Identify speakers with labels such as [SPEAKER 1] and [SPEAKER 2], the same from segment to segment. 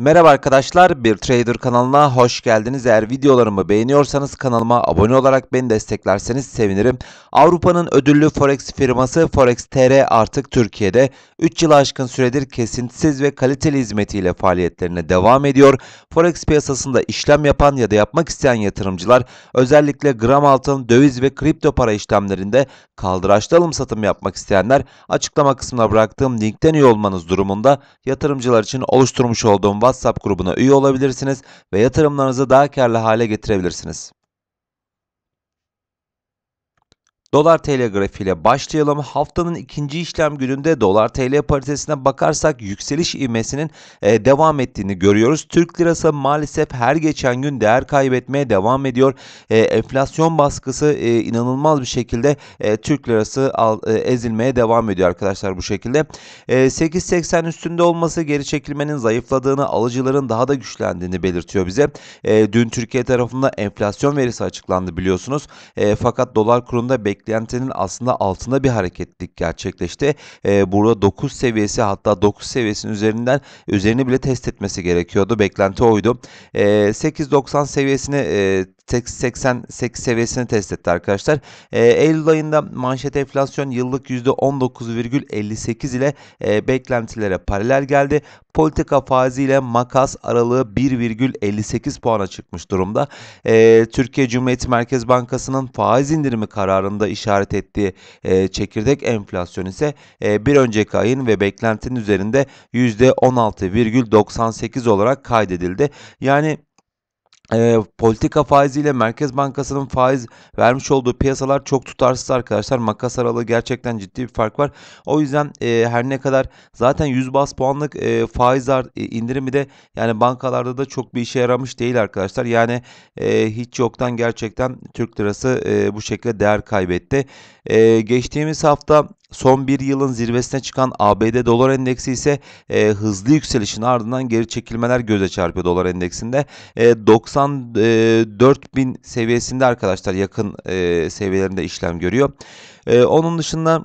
[SPEAKER 1] Merhaba arkadaşlar, Bir Trader kanalına hoş geldiniz. Eğer videolarımı beğeniyorsanız kanalıma abone olarak beni desteklerseniz sevinirim. Avrupa'nın ödüllü Forex firması Forex TR artık Türkiye'de 3 yıl aşkın süredir kesintisiz ve kaliteli hizmetiyle faaliyetlerine devam ediyor. Forex piyasasında işlem yapan ya da yapmak isteyen yatırımcılar özellikle gram altın, döviz ve kripto para işlemlerinde kaldıraçlı alım satım yapmak isteyenler açıklama kısmına bıraktığım linkten iyi olmanız durumunda yatırımcılar için oluşturmuş olduğum WhatsApp grubuna üye olabilirsiniz ve yatırımlarınızı daha karlı hale getirebilirsiniz. Dolar TL grafiğiyle başlayalım. Haftanın ikinci işlem gününde dolar TL paritesine bakarsak yükseliş ivmesinin e, devam ettiğini görüyoruz. Türk lirası maalesef her geçen gün değer kaybetmeye devam ediyor. E, enflasyon baskısı e, inanılmaz bir şekilde e, Türk lirası al, e, ezilmeye devam ediyor arkadaşlar bu şekilde. E, 8.80 üstünde olması geri çekilmenin zayıfladığını, alıcıların daha da güçlendiğini belirtiyor bize. E, dün Türkiye tarafında enflasyon verisi açıklandı biliyorsunuz. E, fakat dolar kurunda beklenildi beklentinin aslında altında bir hareketlik gerçekleşti. E, burada 9 seviyesi hatta 9 seviyesinin üzerinden üzerini bile test etmesi gerekiyordu. Beklenti oydu. E, ee, 8.90 seviyesini e, 88 seviyesini test etti arkadaşlar. E, Eylül ayında manşet enflasyon yıllık %19,58 ile e, beklentilere paralel geldi. Politika faiziyle makas aralığı 1,58 puana çıkmış durumda. E, Türkiye Cumhuriyeti Merkez Bankası'nın faiz indirimi kararında hafta işaret ettiği e, çekirdek enflasyon ise e, bir önceki ayın ve beklentinin üzerinde %16,98 olarak kaydedildi. Yani e, politika faiziyle Merkez Bankası'nın faiz vermiş olduğu piyasalar çok tutarsız arkadaşlar. Makas aralığı gerçekten ciddi bir fark var. O yüzden e, her ne kadar zaten 100 bas puanlık e, faiz art, e, indirimi de yani bankalarda da çok bir işe yaramış değil arkadaşlar. Yani e, hiç yoktan gerçekten Türk lirası e, bu şekilde değer kaybetti. E, geçtiğimiz hafta Son bir yılın zirvesine çıkan ABD dolar endeksi ise e, hızlı yükselişin ardından geri çekilmeler göze çarpıyor dolar endeksinde. E, 94 e, bin seviyesinde arkadaşlar yakın e, seviyelerinde işlem görüyor. E, onun dışında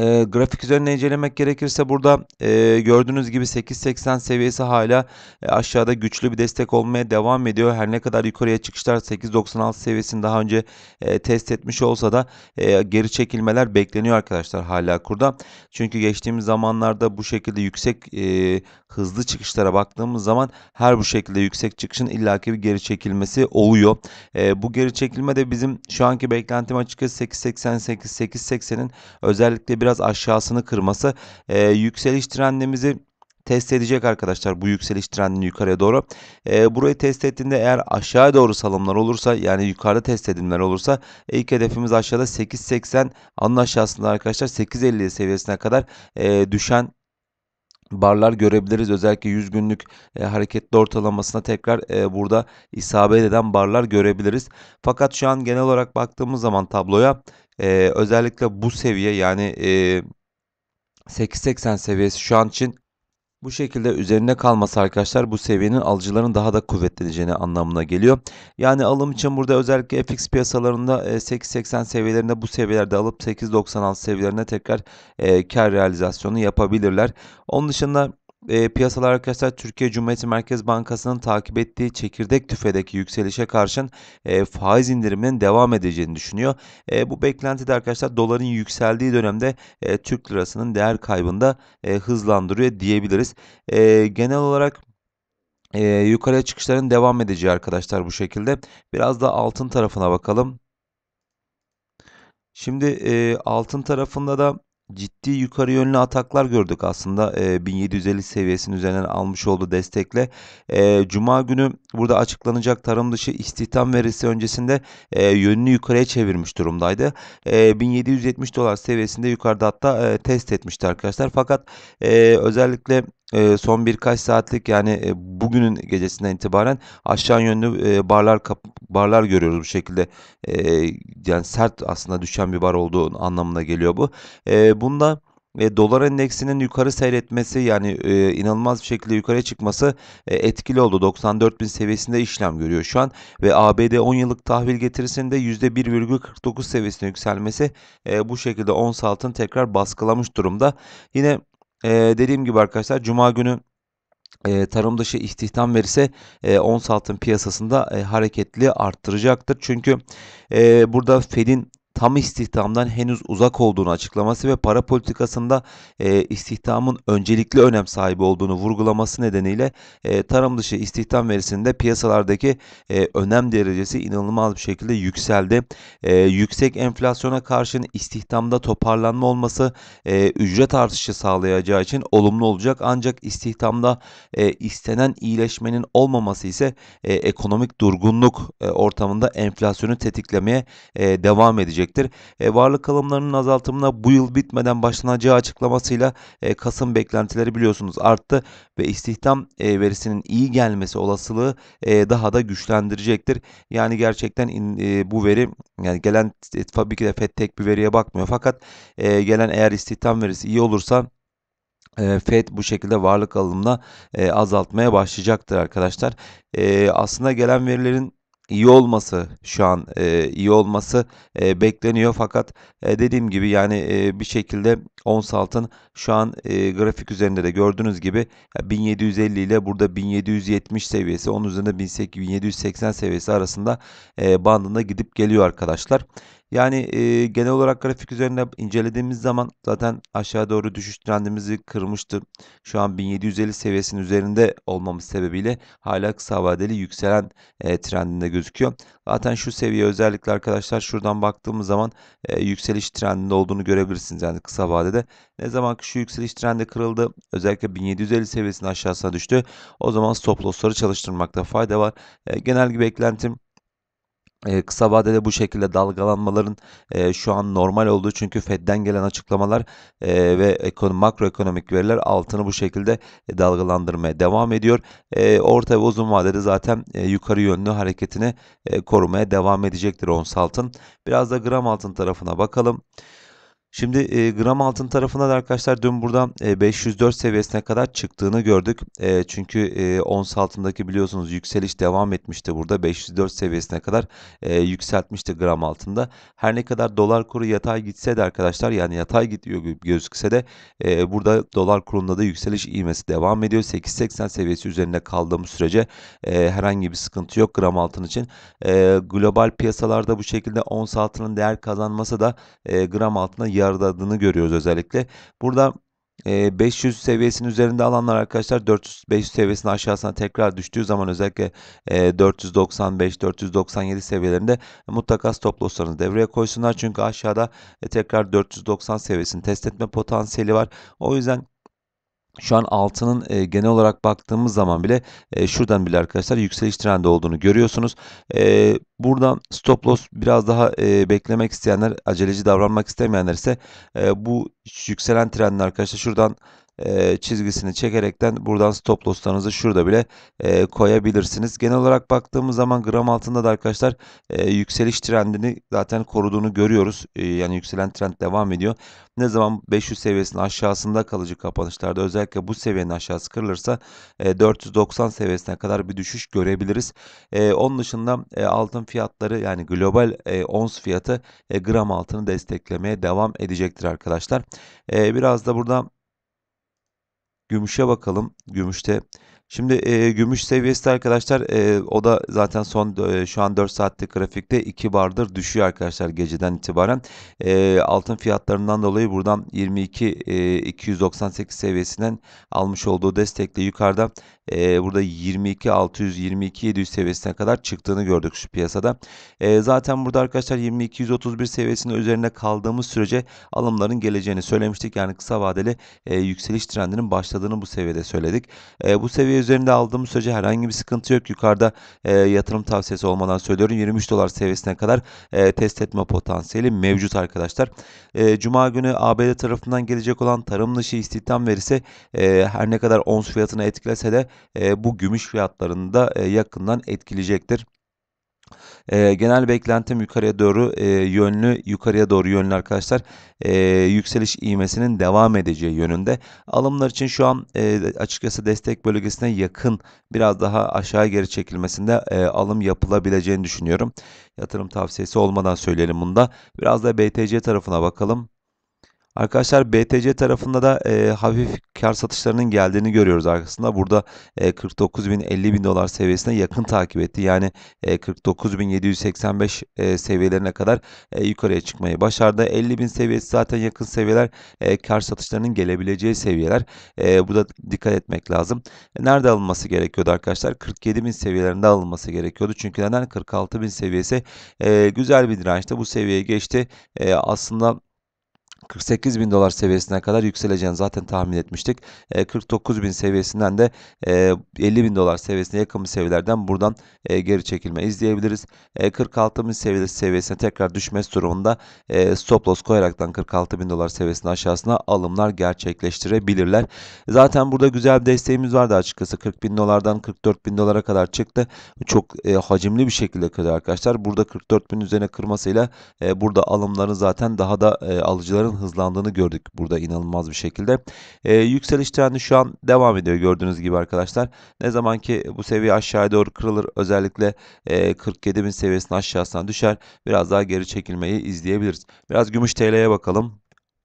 [SPEAKER 1] e, grafik üzerine incelemek gerekirse burada e, gördüğünüz gibi 8.80 seviyesi hala e, aşağıda güçlü bir destek olmaya devam ediyor. Her ne kadar yukarıya çıkışlar 8.96 seviyesini daha önce e, test etmiş olsa da e, geri çekilmeler bekleniyor arkadaşlar hala kurda. Çünkü geçtiğimiz zamanlarda bu şekilde yüksek e, hızlı çıkışlara baktığımız zaman her bu şekilde yüksek çıkışın illaki bir geri çekilmesi oluyor. E, bu geri çekilme de bizim şu anki beklentim açıkçası 8.88 8.80'in özellikle biraz aşağısını kırması e, yükseliş trendimizi test edecek arkadaşlar bu yükseliş trendini yukarıya doğru. E, burayı test ettiğinde eğer aşağıya doğru salımlar olursa yani yukarıda test edimler olursa ilk hedefimiz aşağıda 8.80 anın aşağısında arkadaşlar 8.50 seviyesine kadar e, düşen barlar görebiliriz. Özellikle 100 günlük e, hareketli ortalamasına tekrar e, burada isabet eden barlar görebiliriz. Fakat şu an genel olarak baktığımız zaman tabloya e, özellikle bu seviye yani e, 880 seviyesi şu an için bu şekilde üzerinde kalması arkadaşlar bu seviyenin alıcıların daha da kuvvetleneceğini anlamına geliyor. Yani alım için burada özellikle FX piyasalarında 8.80 seviyelerinde bu seviyelerde alıp 8.96 seviyelerine tekrar kar realizasyonu yapabilirler. Onun dışında e, piyasalar arkadaşlar Türkiye Cumhuriyeti Merkez Bankası'nın takip ettiği çekirdek tüfedeki yükselişe karşın e, faiz indiriminin devam edeceğini düşünüyor. E, bu beklenti de arkadaşlar doların yükseldiği dönemde e, Türk lirasının değer kaybında e, hızlandırıyor diyebiliriz. E, genel olarak e, yukarıya çıkışların devam edeceği arkadaşlar bu şekilde. Biraz da altın tarafına bakalım. Şimdi e, altın tarafında da ciddi yukarı yönlü ataklar gördük aslında e, ee, 1750 seviyesinin üzerinden almış olduğu destekle. E, Cuma günü burada açıklanacak tarım dışı istihdam verisi öncesinde e, yönünü yukarıya çevirmiş durumdaydı. E, ee, 1770 dolar seviyesinde yukarıda hatta e, test etmişti arkadaşlar. Fakat e, özellikle e, son birkaç saatlik yani e, bugünün gecesinden itibaren aşağı yönlü e, barlar kap barlar görüyoruz bu şekilde. E, yani sert aslında düşen bir bar olduğu anlamına geliyor bu. E, bunda e, dolar endeksinin yukarı seyretmesi yani e, inanılmaz bir şekilde yukarı çıkması e, etkili oldu. 94 bin seviyesinde işlem görüyor şu an ve ABD 10 yıllık tahvil getirisinde %1,49 seviyesine yükselmesi e, bu şekilde ons altın tekrar baskılamış durumda. Yine e, dediğim gibi arkadaşlar Cuma günü e, tarım dışı istihdam verirse e, ons altın piyasasında e, hareketli arttıracaktır. Çünkü e, burada Fed'in tam istihdamdan henüz uzak olduğunu açıklaması ve para politikasında e, istihdamın öncelikli önem sahibi olduğunu vurgulaması nedeniyle e, tarım dışı istihdam verisinde piyasalardaki e, önem derecesi inanılmaz bir şekilde yükseldi. E, yüksek enflasyona karşın istihdamda toparlanma olması e, ücret artışı sağlayacağı için olumlu olacak ancak istihdamda e, istenen iyileşmenin olmaması ise e, ekonomik durgunluk e, ortamında enflasyonu tetiklemeye e, devam edecek görülecektir. E, varlık alımlarının azaltımına bu yıl bitmeden başlanacağı açıklamasıyla e, Kasım beklentileri biliyorsunuz arttı ve istihdam e, verisinin iyi gelmesi olasılığı e, daha da güçlendirecektir. Yani gerçekten in, e, bu veri yani gelen tabii ki FED tek bir veriye bakmıyor fakat e, gelen eğer istihdam verisi iyi olursa e, FED bu şekilde varlık alımına e, azaltmaya başlayacaktır arkadaşlar. E, aslında gelen verilerin iyi olması şu an e, iyi olması e, bekleniyor fakat e, dediğim gibi yani e, bir şekilde ons altın şu an e, grafik üzerinde de gördüğünüz gibi 1750 ile burada 1770 seviyesi onun üzerinde 1780 seviyesi arasında e, bandında gidip geliyor arkadaşlar. Yani e, genel olarak grafik üzerinde incelediğimiz zaman zaten aşağı doğru düşüş trendimizi kırmıştı. Şu an 1750 seviyesinin üzerinde olmamız sebebiyle hala kısa vadeli yükselen e, trendinde gözüküyor. Zaten şu seviye özellikle arkadaşlar şuradan baktığımız zaman e, yükseliş trendinde olduğunu görebilirsiniz. Yani kısa vadede ne zaman şu yükseliş trendi kırıldı özellikle 1750 seviyesinin aşağısına düştü. O zaman stop lossları çalıştırmakta fayda var. E, genel gibi beklentim e, kısa vadede bu şekilde dalgalanmaların e, şu an normal olduğu çünkü Fed'den gelen açıklamalar e, ve ekonomi, makroekonomik veriler altını bu şekilde e, dalgalandırmaya devam ediyor. E, orta ve uzun vadede zaten e, yukarı yönlü hareketini e, korumaya devam edecektir ons altın. Biraz da gram altın tarafına bakalım. Şimdi e, gram altın tarafında da arkadaşlar dün burada e, 504 seviyesine kadar çıktığını gördük. E, çünkü e, ons altındaki biliyorsunuz yükseliş devam etmişti burada. 504 seviyesine kadar e, yükseltmişti gram altında. Her ne kadar dolar kuru yatay gitse de arkadaşlar yani yatay gidiyor gözükse de e, burada dolar kurunda da yükseliş ivmesi devam ediyor. 8.80 seviyesi üzerinde kaldığımız sürece e, herhangi bir sıkıntı yok gram altın için. E, global piyasalarda bu şekilde ons altının değer kazanması da e, gram altına uyardadığını görüyoruz özellikle. Burada 500 seviyesinin üzerinde alanlar arkadaşlar 400-500 seviyesinin aşağısına tekrar düştüğü zaman özellikle 495-497 seviyelerinde mutlaka stop losslarını devreye koysunlar. Çünkü aşağıda tekrar 490 seviyesini test etme potansiyeli var. O yüzden şu an altının e, genel olarak baktığımız zaman bile e, şuradan bile arkadaşlar yükseliş trendi olduğunu görüyorsunuz. E, buradan stop loss biraz daha e, beklemek isteyenler, aceleci davranmak istemeyenler ise e, bu yükselen trendin arkadaşlar şuradan e, çizgisini çekerekten buradan stop losslarınızı şurada bile e, koyabilirsiniz. Genel olarak baktığımız zaman gram altında da arkadaşlar e, yükseliş trendini zaten koruduğunu görüyoruz. E, yani yükselen trend devam ediyor. Ne zaman 500 seviyesinin aşağısında kalıcı kapanışlarda özellikle bu seviyenin aşağısı kırılırsa e, 490 seviyesine kadar bir düşüş görebiliriz. E, onun dışında e, altın fiyatları yani global e, ons fiyatı e, gram altını desteklemeye devam edecektir arkadaşlar. E, biraz da burada Gümüşe bakalım. Gümüşte Şimdi e, gümüş seviyesi de arkadaşlar e, o da zaten son e, şu an 4 saatlik grafikte 2 bardır düşüyor arkadaşlar geceden itibaren. E, altın fiyatlarından dolayı buradan 22 e, 298 seviyesinden almış olduğu destekle yukarıda e, burada 22 600 22 700 seviyesine kadar çıktığını gördük şu piyasada. E, zaten burada arkadaşlar 22 131 seviyesinin üzerine kaldığımız sürece alımların geleceğini söylemiştik. Yani kısa vadeli e, yükseliş trendinin başladığını bu seviyede söyledik. E, bu seviye üzerinde aldığımız sürece herhangi bir sıkıntı yok. Yukarıda e, yatırım tavsiyesi olmadan söylüyorum. 23 dolar seviyesine kadar e, test etme potansiyeli mevcut arkadaşlar. E, Cuma günü ABD tarafından gelecek olan tarım dışı istihdam verisi e, her ne kadar ons fiyatını etkilese de e, bu gümüş fiyatlarını da e, yakından etkileyecektir. E, genel beklentim yukarıya doğru e, yönlü, yukarıya doğru yönlü arkadaşlar e, yükseliş iğmesinin devam edeceği yönünde. Alımlar için şu an e, açıkçası destek bölgesine yakın biraz daha aşağı geri çekilmesinde e, alım yapılabileceğini düşünüyorum. Yatırım tavsiyesi olmadan söyleyelim bunda. Biraz da BTC tarafına bakalım. Arkadaşlar BTC tarafında da e, hafif kar satışlarının geldiğini görüyoruz arkasında. Burada e, 49 bin 50 bin dolar seviyesine yakın takip etti. Yani e, 49 bin 785 e, seviyelerine kadar e, yukarıya çıkmayı başardı. 50 bin seviyesi zaten yakın seviyeler e, kar satışlarının gelebileceği seviyeler. E, da dikkat etmek lazım. E, nerede alınması gerekiyordu arkadaşlar? 47 bin seviyelerinde alınması gerekiyordu. Çünkü neden? 46 bin seviyesi e, güzel bir dirençte. Bu seviyeye geçti. E, aslında 48 bin dolar seviyesine kadar yükseleceğini zaten tahmin etmiştik. E, 49 bin seviyesinden de e, 50 bin dolar seviyesine yakın bir seviyelerden buradan e, geri çekilme izleyebiliriz. E, 46 bin seviyesi seviyesine tekrar düşmesi durumunda e, stop loss koyaraktan 46 bin dolar seviyesinin aşağısına alımlar gerçekleştirebilirler. Zaten burada güzel bir desteğimiz vardı açıkçası. 40 bin dolardan 44 bin dolara kadar çıktı. Çok e, hacimli bir şekilde kırdı arkadaşlar. Burada 44 bin üzerine kırmasıyla e, burada alımların zaten daha da e, alıcıların alımın hızlandığını gördük burada inanılmaz bir şekilde. E, yükseliş trendi şu an devam ediyor gördüğünüz gibi arkadaşlar. Ne zaman ki bu seviye aşağıya doğru kırılır özellikle e, bin seviyesinin aşağısına düşer biraz daha geri çekilmeyi izleyebiliriz. Biraz gümüş TL'ye bakalım.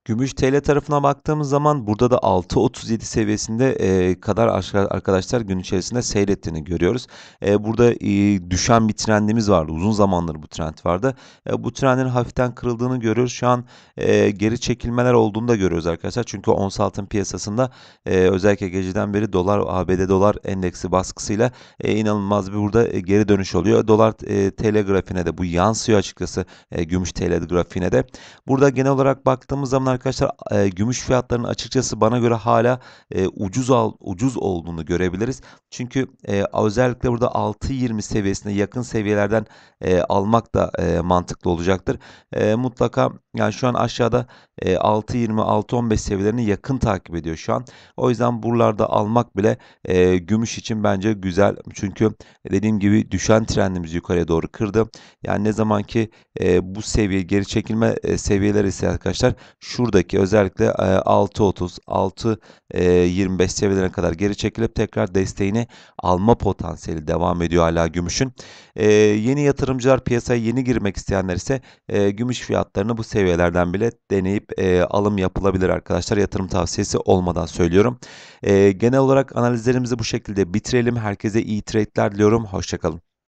[SPEAKER 1] Gümüş TL tarafına baktığımız zaman burada da 6.37 seviyesinde e, kadar arkadaşlar gün içerisinde seyrettiğini görüyoruz. E, burada e, düşen bir trendimiz vardı. Uzun zamandır bu trend vardı. E, bu trendin hafiften kırıldığını görüyoruz. Şu an e, geri çekilmeler olduğunu da görüyoruz arkadaşlar. Çünkü ons altın piyasasında e, özellikle geceden beri dolar ABD dolar endeksi baskısıyla e, inanılmaz bir burada e, geri dönüş oluyor. Dolar e, TL grafiğine de bu yansıyor açıkçası. E, gümüş TL grafiğine de. Burada genel olarak baktığımız zaman arkadaşlar e, gümüş fiyatlarının açıkçası bana göre hala e, ucuz al, ucuz olduğunu görebiliriz. Çünkü e, özellikle burada 6.20 seviyesine yakın seviyelerden e, almak da e, mantıklı olacaktır. E, mutlaka yani şu an aşağıda e, 6.20 6.15 seviyelerini yakın takip ediyor şu an. O yüzden buralarda almak bile e, gümüş için bence güzel. Çünkü dediğim gibi düşen trendimiz yukarıya doğru kırdı. Yani ne zaman ki e, bu seviye geri çekilme e, seviyeler ise arkadaşlar şurada buradaki özellikle 6.30, e, 6.25 e, seviyelerine kadar geri çekilip tekrar desteğini alma potansiyeli devam ediyor hala gümüşün. E, yeni yatırımcılar piyasaya yeni girmek isteyenler ise gümüş fiyatlarını bu seviyelerden bile deneyip alım yapılabilir arkadaşlar. Yatırım tavsiyesi olmadan söylüyorum. Genel olarak analizlerimizi bu şekilde bitirelim. Herkese iyi trade'ler diliyorum. Hoşçakalın.